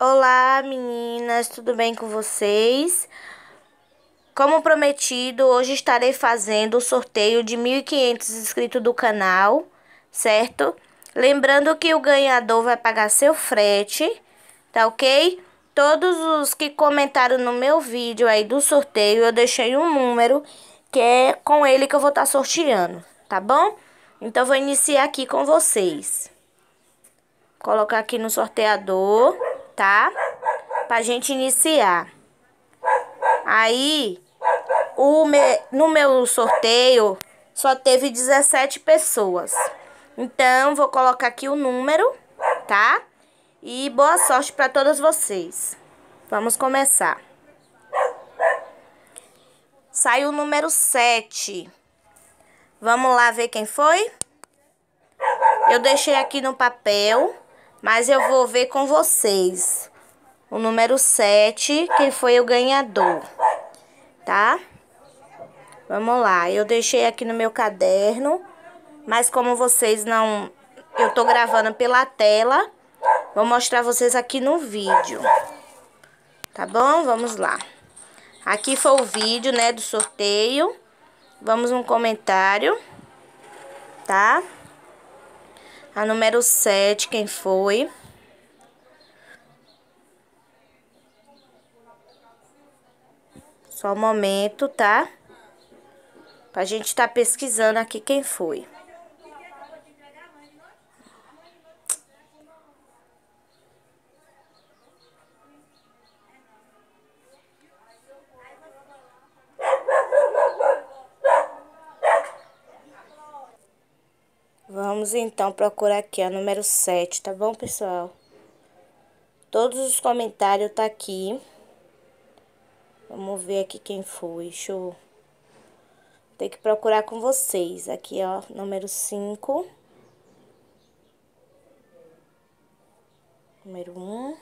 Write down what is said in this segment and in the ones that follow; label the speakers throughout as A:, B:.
A: Olá meninas, tudo bem com vocês? Como prometido, hoje estarei fazendo o sorteio de 1.500 inscritos do canal, certo? Lembrando que o ganhador vai pagar seu frete, tá ok? Todos os que comentaram no meu vídeo aí do sorteio, eu deixei um número que é com ele que eu vou estar tá sorteando, tá bom? Então, vou iniciar aqui com vocês. Vou colocar aqui no sorteador tá? Pra gente iniciar. Aí, o me, no meu sorteio, só teve 17 pessoas. Então, vou colocar aqui o número, tá? E boa sorte para todas vocês. Vamos começar. Saiu o número 7. Vamos lá ver quem foi? Eu deixei aqui no papel mas eu vou ver com vocês. O número 7, quem foi o ganhador, tá? Vamos lá. Eu deixei aqui no meu caderno, mas como vocês não... Eu tô gravando pela tela, vou mostrar vocês aqui no vídeo. Tá bom? Vamos lá. Aqui foi o vídeo, né, do sorteio. Vamos um comentário, tá? A número 7, quem foi? Só um momento, tá? Pra gente tá pesquisando aqui quem foi. Vamos então procurar aqui, ó, número 7, tá bom, pessoal? Todos os comentários tá aqui. Vamos ver aqui quem foi, deixa eu... Tem que procurar com vocês. Aqui, ó, número 5. Número 1. Um.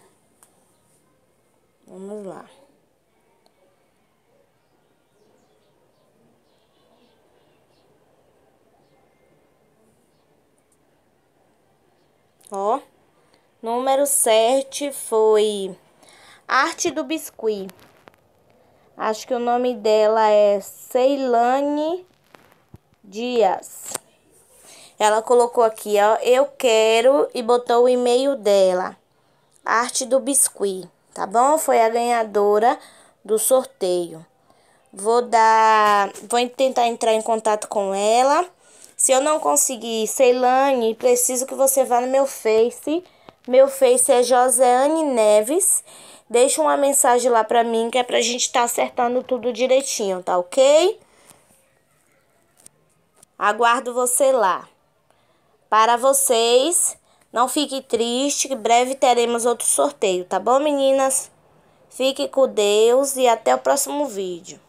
A: Vamos lá. Ó. Número 7 foi Arte do Biscuit. Acho que o nome dela é Ceilane Dias. Ela colocou aqui, ó, eu quero e botou o e-mail dela. Arte do Biscuit, tá bom? Foi a ganhadora do sorteio. Vou dar, vou tentar entrar em contato com ela se eu não conseguir Ceilane, preciso que você vá no meu Face. Meu Face é Joséane Neves. Deixa uma mensagem lá pra mim que é pra gente estar tá acertando tudo direitinho, tá ok? Aguardo você lá. Para vocês, não fique triste, que breve teremos outro sorteio, tá bom, meninas? Fique com Deus e até o próximo vídeo.